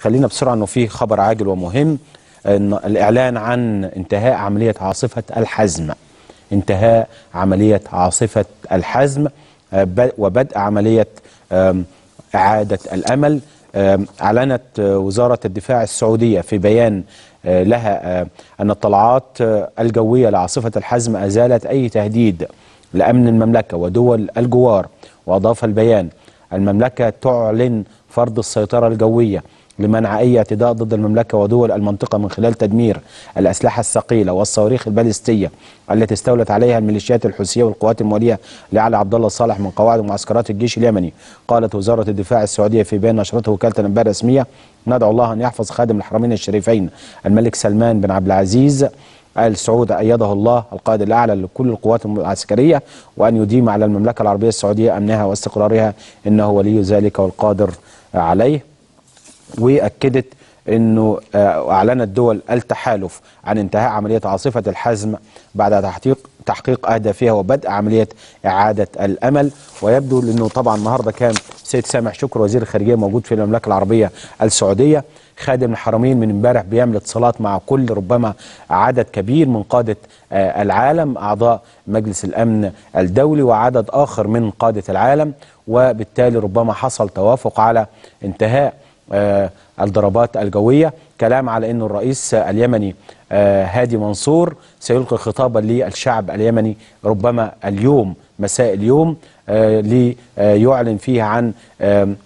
خلينا بسرعه انه في خبر عاجل ومهم إن الاعلان عن انتهاء عمليه عاصفه الحزم انتهاء عمليه عاصفه الحزم آه، وبدء عمليه اعاده الامل اعلنت وزاره الدفاع السعوديه في بيان آه، لها آه، ان الطلعات الجويه لعاصفه الحزم ازالت اي تهديد لامن المملكه ودول الجوار واضاف البيان المملكه تعلن فرض السيطرة الجوية لمنع أي اعتداء ضد المملكة ودول المنطقة من خلال تدمير الأسلحة الثقيلة والصواريخ البالستية التي استولت عليها الميليشيات الحوثية والقوات الموالية لعلي عبد الله صالح من قواعد ومعسكرات الجيش اليمني قالت وزارة الدفاع السعودية في بيان نشرته وكالة الأنباء الرسمية ندعو الله أن يحفظ خادم الحرمين الشريفين الملك سلمان بن عبد العزيز آل سعود أيده الله القائد الأعلى لكل القوات العسكرية وأن يديم على المملكة العربية السعودية أمنها واستقرارها إنه ولي ذلك والقادر عليه وأكدت أنه آه، أعلنت دول التحالف عن انتهاء عملية عاصفة الحزم بعد تحقيق تحقيق أهدافها وبدء عملية إعادة الأمل ويبدو أنه طبعا النهاردة كان السيد سامح شكر وزير الخارجيه موجود في المملكه العربيه السعوديه خادم الحرمين من امبارح بيعمل اتصالات مع كل ربما عدد كبير من قاده آه، العالم اعضاء مجلس الامن الدولي وعدد اخر من قاده العالم وبالتالي ربما حصل توافق على انتهاء آه، الضربات الجوية كلام على أن الرئيس اليمني آه، هادي منصور سيلقي خطابا للشعب اليمني ربما اليوم مساء اليوم آه، ليعلن فيها عن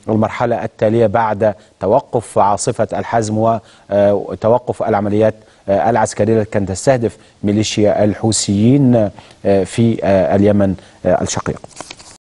المرحلة التالية بعد توقف عاصفة الحزم وتوقف العمليات العسكرية التي كانت تستهدف ميليشيا الحوثيين في اليمن الشقيق